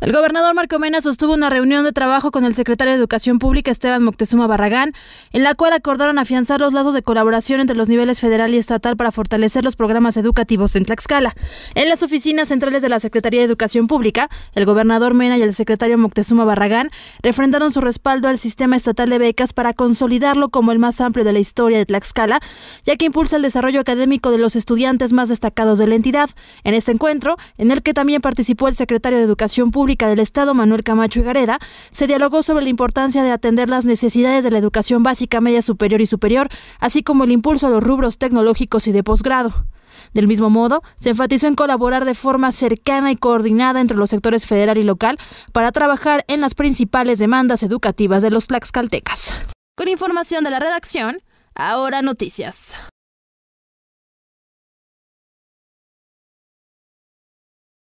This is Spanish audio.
El gobernador Marco Mena sostuvo una reunión de trabajo con el secretario de Educación Pública Esteban Moctezuma Barragán, en la cual acordaron afianzar los lazos de colaboración entre los niveles federal y estatal para fortalecer los programas educativos en Tlaxcala. En las oficinas centrales de la Secretaría de Educación Pública, el gobernador Mena y el secretario Moctezuma Barragán refrendaron su respaldo al sistema estatal de becas para consolidarlo como el más amplio de la historia de Tlaxcala, ya que impulsa el desarrollo académico de los estudiantes más destacados de la entidad. En este encuentro, en el que también participó el secretario de Educación Pública, del Estado, Manuel Camacho y Gareda, se dialogó sobre la importancia de atender las necesidades de la educación básica, media superior y superior, así como el impulso a los rubros tecnológicos y de posgrado. Del mismo modo, se enfatizó en colaborar de forma cercana y coordinada entre los sectores federal y local para trabajar en las principales demandas educativas de los tlaxcaltecas. Con información de la redacción, ahora noticias.